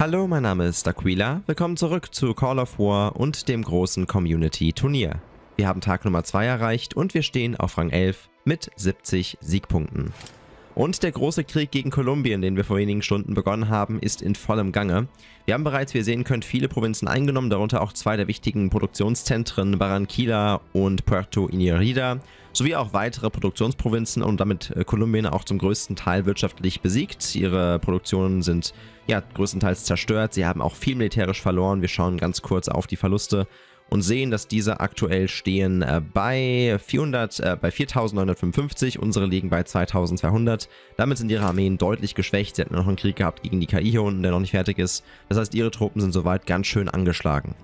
Hallo, mein Name ist Aquila. Willkommen zurück zu Call of War und dem großen Community-Turnier. Wir haben Tag Nummer 2 erreicht und wir stehen auf Rang 11 mit 70 Siegpunkten. Und der große Krieg gegen Kolumbien, den wir vor wenigen Stunden begonnen haben, ist in vollem Gange. Wir haben bereits, wie ihr sehen könnt, viele Provinzen eingenommen, darunter auch zwei der wichtigen Produktionszentren Barranquilla und Puerto Inirida, sowie auch weitere Produktionsprovinzen und damit äh, Kolumbien auch zum größten Teil wirtschaftlich besiegt. Ihre Produktionen sind ja größtenteils zerstört, sie haben auch viel militärisch verloren. Wir schauen ganz kurz auf die Verluste und sehen, dass diese aktuell stehen bei 400, äh, bei 4955, äh, unsere liegen bei 2200. Damit sind ihre Armeen deutlich geschwächt. Sie hatten noch einen Krieg gehabt gegen die KI hier unten, der noch nicht fertig ist. Das heißt, ihre Truppen sind soweit ganz schön angeschlagen.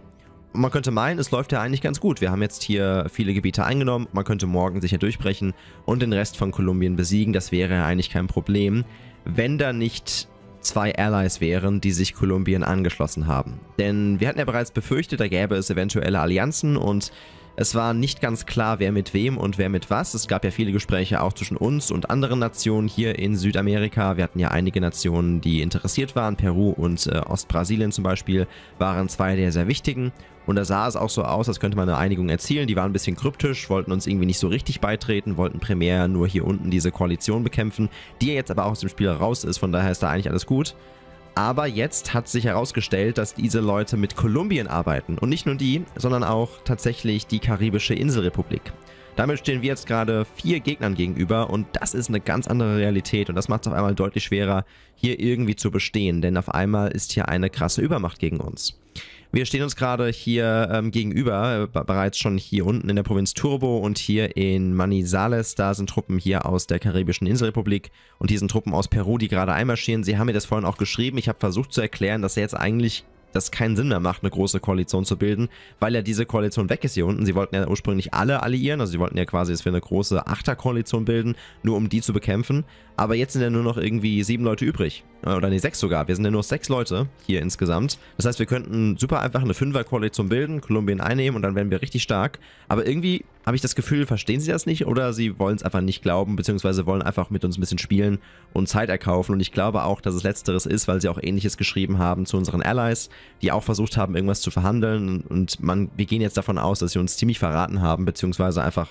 Und man könnte meinen, es läuft ja eigentlich ganz gut. Wir haben jetzt hier viele Gebiete eingenommen. Man könnte morgen sicher durchbrechen und den Rest von Kolumbien besiegen. Das wäre ja eigentlich kein Problem, wenn da nicht zwei Allies wären, die sich Kolumbien angeschlossen haben. Denn wir hatten ja bereits befürchtet, da gäbe es eventuelle Allianzen und es war nicht ganz klar, wer mit wem und wer mit was. Es gab ja viele Gespräche auch zwischen uns und anderen Nationen hier in Südamerika. Wir hatten ja einige Nationen, die interessiert waren. Peru und äh, Ostbrasilien zum Beispiel waren zwei der sehr wichtigen. Und da sah es auch so aus, als könnte man eine Einigung erzielen. Die waren ein bisschen kryptisch, wollten uns irgendwie nicht so richtig beitreten, wollten primär nur hier unten diese Koalition bekämpfen, die jetzt aber auch aus dem Spiel raus ist. Von daher ist da eigentlich alles gut. Aber jetzt hat sich herausgestellt, dass diese Leute mit Kolumbien arbeiten. Und nicht nur die, sondern auch tatsächlich die Karibische Inselrepublik. Damit stehen wir jetzt gerade vier Gegnern gegenüber und das ist eine ganz andere Realität und das macht es auf einmal deutlich schwerer, hier irgendwie zu bestehen, denn auf einmal ist hier eine krasse Übermacht gegen uns. Wir stehen uns gerade hier ähm, gegenüber, äh, bereits schon hier unten in der Provinz Turbo und hier in Manizales. Da sind Truppen hier aus der Karibischen Inselrepublik und hier sind Truppen aus Peru, die gerade einmarschieren. Sie haben mir das vorhin auch geschrieben. Ich habe versucht zu erklären, dass er jetzt eigentlich das keinen Sinn mehr macht, eine große Koalition zu bilden, weil ja diese Koalition weg ist hier unten. Sie wollten ja ursprünglich alle alliieren, also sie wollten ja quasi, dass wir eine große Achterkoalition bilden, nur um die zu bekämpfen. Aber jetzt sind ja nur noch irgendwie sieben Leute übrig. Äh, oder nee, sechs sogar. Wir sind ja nur sechs Leute hier insgesamt. Das heißt, wir könnten super einfach eine Fünferkoalition bilden, Kolumbien einnehmen und dann wären wir richtig stark. Aber irgendwie habe ich das Gefühl, verstehen sie das nicht oder sie wollen es einfach nicht glauben, beziehungsweise wollen einfach mit uns ein bisschen spielen und Zeit erkaufen. Und ich glaube auch, dass es letzteres ist, weil sie auch ähnliches geschrieben haben zu unseren Allies, die auch versucht haben, irgendwas zu verhandeln. Und man, wir gehen jetzt davon aus, dass sie uns ziemlich verraten haben, beziehungsweise einfach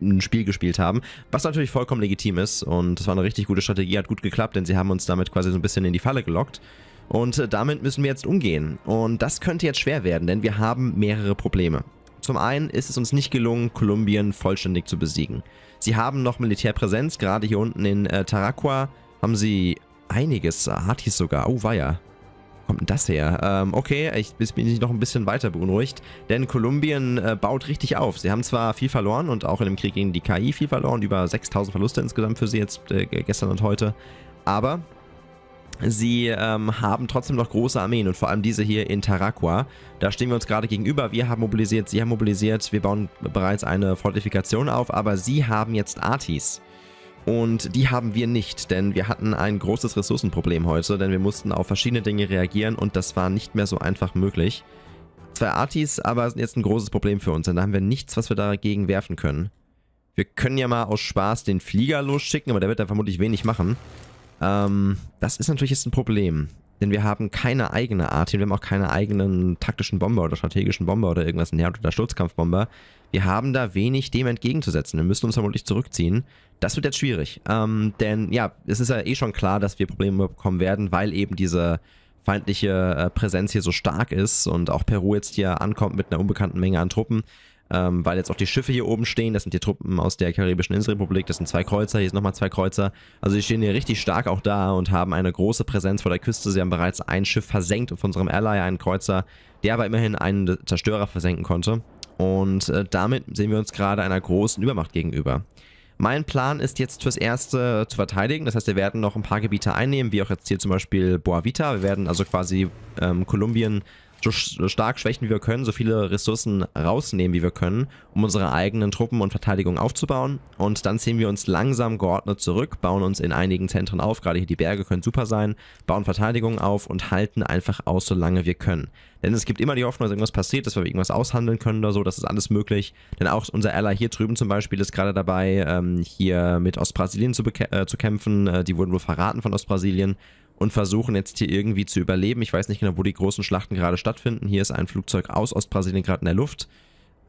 ein Spiel gespielt haben, was natürlich vollkommen legitim ist und das war eine richtig gute Strategie, hat gut geklappt, denn sie haben uns damit quasi so ein bisschen in die Falle gelockt. Und äh, damit müssen wir jetzt umgehen. Und das könnte jetzt schwer werden, denn wir haben mehrere Probleme. Zum einen ist es uns nicht gelungen, Kolumbien vollständig zu besiegen. Sie haben noch Militärpräsenz, gerade hier unten in äh, Taraqua haben sie einiges, äh, Hatis sogar, oh weia. Wo kommt denn das her? Ähm, okay, ich bin noch ein bisschen weiter beunruhigt, denn Kolumbien äh, baut richtig auf. Sie haben zwar viel verloren und auch in dem Krieg gegen die KI viel verloren, über 6000 Verluste insgesamt für sie jetzt äh, gestern und heute, aber Sie ähm, haben trotzdem noch große Armeen und vor allem diese hier in Taraqua. Da stehen wir uns gerade gegenüber. Wir haben mobilisiert, sie haben mobilisiert. Wir bauen bereits eine Fortifikation auf, aber sie haben jetzt Artis. Und die haben wir nicht, denn wir hatten ein großes Ressourcenproblem heute, denn wir mussten auf verschiedene Dinge reagieren und das war nicht mehr so einfach möglich. Zwei Artis, aber sind jetzt ein großes Problem für uns, denn da haben wir nichts, was wir dagegen werfen können. Wir können ja mal aus Spaß den Flieger losschicken, aber der wird da vermutlich wenig machen. Ähm, das ist natürlich jetzt ein Problem. Denn wir haben keine eigene Art. hier, Wir haben auch keine eigenen taktischen Bomber oder strategischen Bomber oder irgendwas in der Art oder Sturzkampfbomber. Wir haben da wenig dem entgegenzusetzen. Wir müssen uns vermutlich zurückziehen. Das wird jetzt schwierig. Ähm, denn ja, es ist ja eh schon klar, dass wir Probleme bekommen werden, weil eben diese feindliche äh, Präsenz hier so stark ist und auch Peru jetzt hier ankommt mit einer unbekannten Menge an Truppen ähm, weil jetzt auch die Schiffe hier oben stehen. Das sind die Truppen aus der Karibischen Inselrepublik. Das sind zwei Kreuzer. Hier sind nochmal zwei Kreuzer. Also die stehen hier richtig stark auch da und haben eine große Präsenz vor der Küste. Sie haben bereits ein Schiff versenkt von unserem Ally, einen Kreuzer, der aber immerhin einen Zerstörer versenken konnte. Und äh, damit sehen wir uns gerade einer großen Übermacht gegenüber. Mein Plan ist jetzt fürs Erste zu verteidigen. Das heißt, wir werden noch ein paar Gebiete einnehmen, wie auch jetzt hier zum Beispiel Boavita. Wir werden also quasi ähm, Kolumbien so stark schwächen, wie wir können, so viele Ressourcen rausnehmen, wie wir können, um unsere eigenen Truppen und Verteidigung aufzubauen. Und dann ziehen wir uns langsam geordnet zurück, bauen uns in einigen Zentren auf, gerade hier die Berge können super sein, bauen Verteidigung auf und halten einfach aus, solange wir können. Denn es gibt immer die Hoffnung, dass irgendwas passiert, dass wir irgendwas aushandeln können oder so, das ist alles möglich. Denn auch unser Ally hier drüben zum Beispiel ist gerade dabei, ähm, hier mit Ostbrasilien zu, äh, zu kämpfen. Äh, die wurden wohl verraten von Ostbrasilien und versuchen jetzt hier irgendwie zu überleben. Ich weiß nicht genau, wo die großen Schlachten gerade stattfinden. Hier ist ein Flugzeug aus Ostbrasilien gerade in der Luft.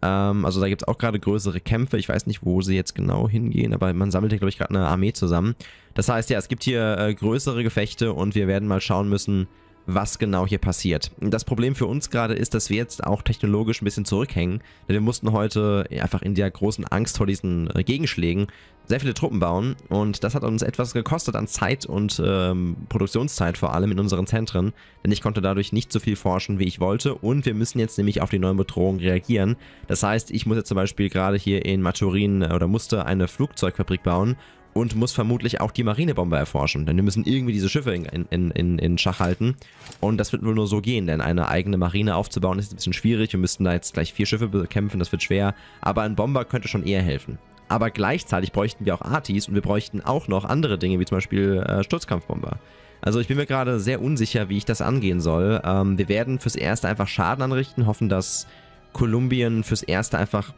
Ähm, also da gibt es auch gerade größere Kämpfe. Ich weiß nicht, wo sie jetzt genau hingehen, aber man sammelt hier, glaube ich, gerade eine Armee zusammen. Das heißt ja, es gibt hier äh, größere Gefechte und wir werden mal schauen müssen, was genau hier passiert. Das Problem für uns gerade ist, dass wir jetzt auch technologisch ein bisschen zurückhängen. Denn wir mussten heute einfach in der großen Angst vor diesen äh, Gegenschlägen sehr viele Truppen bauen. Und das hat uns etwas gekostet an Zeit und ähm, Produktionszeit vor allem in unseren Zentren. Denn ich konnte dadurch nicht so viel forschen, wie ich wollte. Und wir müssen jetzt nämlich auf die neuen Bedrohungen reagieren. Das heißt, ich muss jetzt zum Beispiel gerade hier in Maturin äh, oder musste eine Flugzeugfabrik bauen und muss vermutlich auch die Marinebomber erforschen, denn wir müssen irgendwie diese Schiffe in, in, in, in Schach halten und das wird wohl nur so gehen, denn eine eigene Marine aufzubauen ist ein bisschen schwierig, wir müssten da jetzt gleich vier Schiffe bekämpfen, das wird schwer, aber ein Bomber könnte schon eher helfen. Aber gleichzeitig bräuchten wir auch Artis und wir bräuchten auch noch andere Dinge, wie zum Beispiel äh, Sturzkampfbomber. Also ich bin mir gerade sehr unsicher, wie ich das angehen soll. Ähm, wir werden fürs Erste einfach Schaden anrichten, hoffen, dass Kolumbien fürs Erste einfach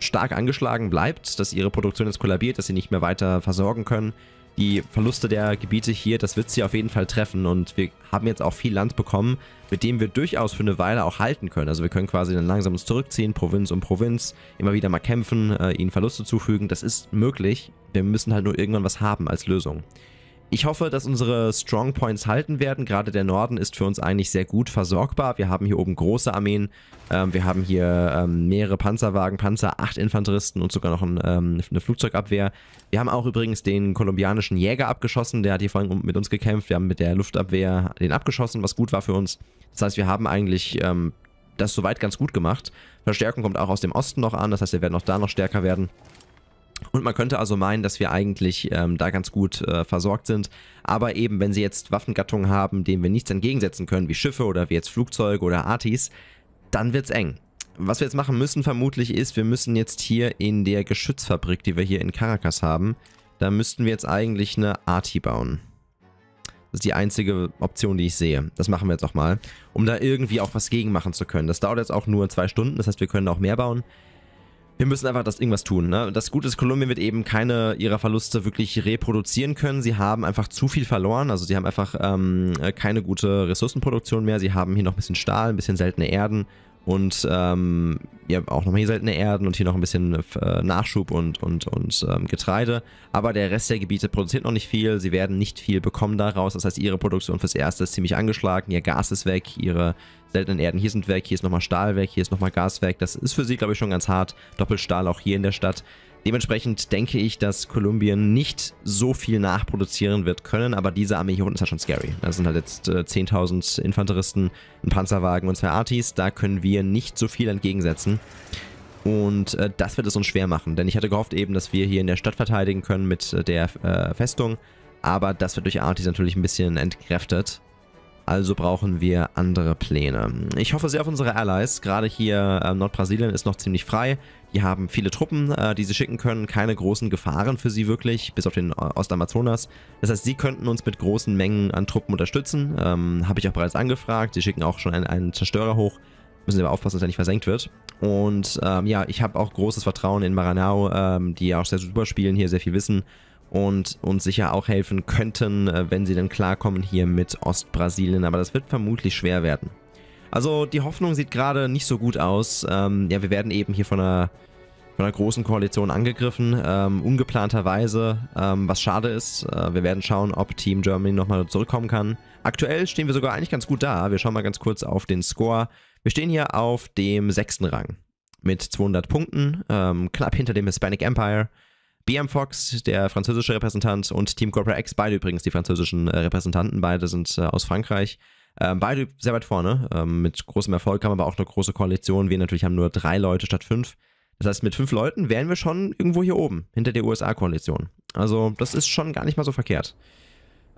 stark angeschlagen bleibt, dass ihre Produktion jetzt kollabiert, dass sie nicht mehr weiter versorgen können. Die Verluste der Gebiete hier, das wird sie auf jeden Fall treffen und wir haben jetzt auch viel Land bekommen, mit dem wir durchaus für eine Weile auch halten können. Also wir können quasi dann langsam uns zurückziehen, Provinz um Provinz, immer wieder mal kämpfen, äh, ihnen Verluste zufügen. Das ist möglich, wir müssen halt nur irgendwann was haben als Lösung. Ich hoffe, dass unsere Strong Points halten werden. Gerade der Norden ist für uns eigentlich sehr gut versorgbar. Wir haben hier oben große Armeen. Ähm, wir haben hier ähm, mehrere Panzerwagen, Panzer, acht Infanteristen und sogar noch ein, ähm, eine Flugzeugabwehr. Wir haben auch übrigens den kolumbianischen Jäger abgeschossen. Der hat hier vorhin mit uns gekämpft. Wir haben mit der Luftabwehr den abgeschossen, was gut war für uns. Das heißt, wir haben eigentlich ähm, das soweit ganz gut gemacht. Verstärkung kommt auch aus dem Osten noch an. Das heißt, wir werden auch da noch stärker werden. Und man könnte also meinen, dass wir eigentlich ähm, da ganz gut äh, versorgt sind. Aber eben, wenn sie jetzt Waffengattungen haben, denen wir nichts entgegensetzen können, wie Schiffe oder wie jetzt Flugzeuge oder Artis, dann wird's eng. Was wir jetzt machen müssen vermutlich ist, wir müssen jetzt hier in der Geschützfabrik, die wir hier in Caracas haben, da müssten wir jetzt eigentlich eine Arti bauen. Das ist die einzige Option, die ich sehe. Das machen wir jetzt auch mal, um da irgendwie auch was gegen machen zu können. Das dauert jetzt auch nur zwei Stunden, das heißt, wir können auch mehr bauen. Wir müssen einfach das irgendwas tun. Ne? Das Gute ist, Kolumbien wird eben keine ihrer Verluste wirklich reproduzieren können. Sie haben einfach zu viel verloren. Also sie haben einfach ähm, äh, keine gute Ressourcenproduktion mehr. Sie haben hier noch ein bisschen Stahl, ein bisschen seltene Erden und ähm, ja, auch nochmal hier seltene Erden und hier noch ein bisschen äh, Nachschub und, und, und ähm, Getreide. Aber der Rest der Gebiete produziert noch nicht viel. Sie werden nicht viel bekommen daraus. Das heißt, ihre Produktion fürs Erste ist ziemlich angeschlagen. Ihr Gas ist weg, ihre seltenen Erden hier sind weg, hier ist nochmal Stahl weg, hier ist nochmal Gas weg. Das ist für sie, glaube ich, schon ganz hart. Doppelstahl auch hier in der Stadt. Dementsprechend denke ich, dass Kolumbien nicht so viel nachproduzieren wird können, aber diese Armee hier unten ist ja halt schon scary. Das sind halt jetzt äh, 10.000 Infanteristen, ein Panzerwagen und zwei Artis. Da können wir nicht so viel entgegensetzen. Und äh, das wird es uns schwer machen, denn ich hatte gehofft eben, dass wir hier in der Stadt verteidigen können mit äh, der äh, Festung. Aber das wird durch Artis natürlich ein bisschen entkräftet also brauchen wir andere Pläne. Ich hoffe sehr auf unsere Allies, gerade hier äh, Nordbrasilien ist noch ziemlich frei. Die haben viele Truppen, äh, die sie schicken können, keine großen Gefahren für sie wirklich, bis auf den äh, Ostamazonas. Das heißt, sie könnten uns mit großen Mengen an Truppen unterstützen, ähm, habe ich auch bereits angefragt. Sie schicken auch schon einen, einen Zerstörer hoch, müssen sie aber aufpassen, dass er nicht versenkt wird. Und ähm, ja, ich habe auch großes Vertrauen in Maranao, ähm, die ja auch sehr super spielen, hier sehr viel wissen und uns sicher auch helfen könnten, äh, wenn sie denn klarkommen hier mit Ostbrasilien. Aber das wird vermutlich schwer werden. Also die Hoffnung sieht gerade nicht so gut aus. Ähm, ja, wir werden eben hier von einer, von einer großen Koalition angegriffen, ähm, ungeplanterweise, ähm, was schade ist. Äh, wir werden schauen, ob Team Germany nochmal zurückkommen kann. Aktuell stehen wir sogar eigentlich ganz gut da. Wir schauen mal ganz kurz auf den Score. Wir stehen hier auf dem sechsten Rang mit 200 Punkten, ähm, knapp hinter dem Hispanic Empire. BM Fox, der französische Repräsentant, und Team Corporate X, beide übrigens die französischen äh, Repräsentanten, beide sind äh, aus Frankreich. Ähm, beide sehr weit vorne. Ähm, mit großem Erfolg haben aber auch eine große Koalition. Wir natürlich haben nur drei Leute statt fünf. Das heißt, mit fünf Leuten wären wir schon irgendwo hier oben, hinter der USA-Koalition. Also, das ist schon gar nicht mal so verkehrt.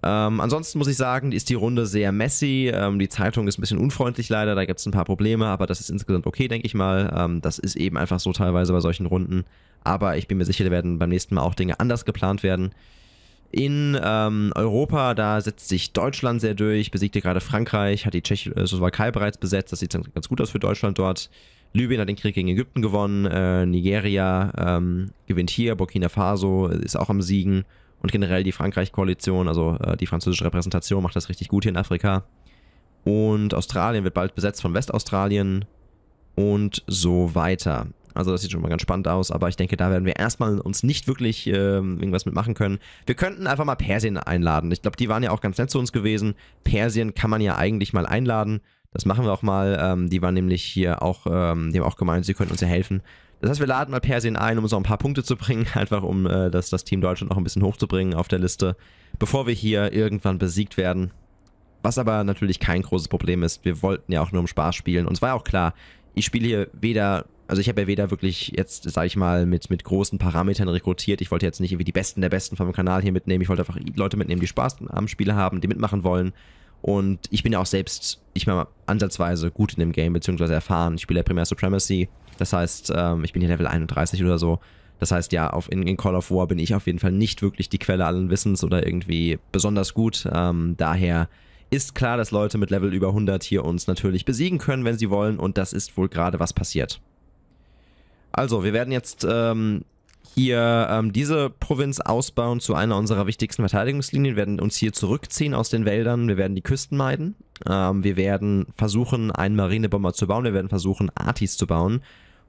Ähm, ansonsten muss ich sagen, ist die Runde sehr messy. Ähm, die Zeitung ist ein bisschen unfreundlich leider, da gibt es ein paar Probleme, aber das ist insgesamt okay, denke ich mal. Ähm, das ist eben einfach so teilweise bei solchen Runden. Aber ich bin mir sicher, da werden beim nächsten Mal auch Dinge anders geplant werden. In ähm, Europa, da setzt sich Deutschland sehr durch, besiegte gerade Frankreich, hat die Tschechoslowakei äh, bereits besetzt. Das sieht ganz gut aus für Deutschland dort. Libyen hat den Krieg gegen Ägypten gewonnen, äh, Nigeria ähm, gewinnt hier, Burkina Faso ist auch am Siegen und generell die Frankreich-Koalition, also äh, die französische Repräsentation macht das richtig gut hier in Afrika. Und Australien wird bald besetzt von Westaustralien und so weiter. Also das sieht schon mal ganz spannend aus, aber ich denke, da werden wir erstmal uns nicht wirklich ähm, irgendwas mitmachen können. Wir könnten einfach mal Persien einladen. Ich glaube, die waren ja auch ganz nett zu uns gewesen. Persien kann man ja eigentlich mal einladen. Das machen wir auch mal. Ähm, die waren nämlich hier auch, ähm, die haben auch gemeint, sie könnten uns ja helfen. Das heißt, wir laden mal Persien ein, um so ein paar Punkte zu bringen, einfach um äh, das, das Team Deutschland auch ein bisschen hochzubringen auf der Liste, bevor wir hier irgendwann besiegt werden. Was aber natürlich kein großes Problem ist. Wir wollten ja auch nur um Spaß spielen. Und es war ja auch klar, ich spiele hier weder also ich habe ja weder wirklich jetzt, sage ich mal, mit, mit großen Parametern rekrutiert. Ich wollte jetzt nicht irgendwie die Besten der Besten vom Kanal hier mitnehmen. Ich wollte einfach Leute mitnehmen, die Spaß am Spiel haben, die mitmachen wollen. Und ich bin ja auch selbst ich meine, ansatzweise gut in dem Game, beziehungsweise erfahren. Ich spiele ja primär Supremacy. Das heißt, ähm, ich bin hier Level 31 oder so. Das heißt, ja, auf, in, in, Call of War bin ich auf jeden Fall nicht wirklich die Quelle allen Wissens oder irgendwie besonders gut. Ähm, daher ist klar, dass Leute mit Level über 100 hier uns natürlich besiegen können, wenn sie wollen. Und das ist wohl gerade was passiert. Also, wir werden jetzt ähm, hier ähm, diese Provinz ausbauen zu einer unserer wichtigsten Verteidigungslinien. Wir werden uns hier zurückziehen aus den Wäldern. Wir werden die Küsten meiden. Ähm, wir werden versuchen, einen Marinebomber zu bauen. Wir werden versuchen, Artis zu bauen.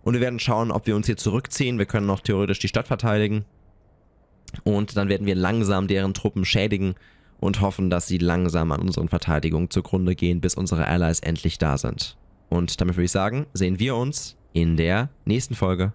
Und wir werden schauen, ob wir uns hier zurückziehen. Wir können auch theoretisch die Stadt verteidigen. Und dann werden wir langsam deren Truppen schädigen und hoffen, dass sie langsam an unseren Verteidigungen zugrunde gehen, bis unsere Allies endlich da sind. Und damit würde ich sagen, sehen wir uns in der nächsten Folge.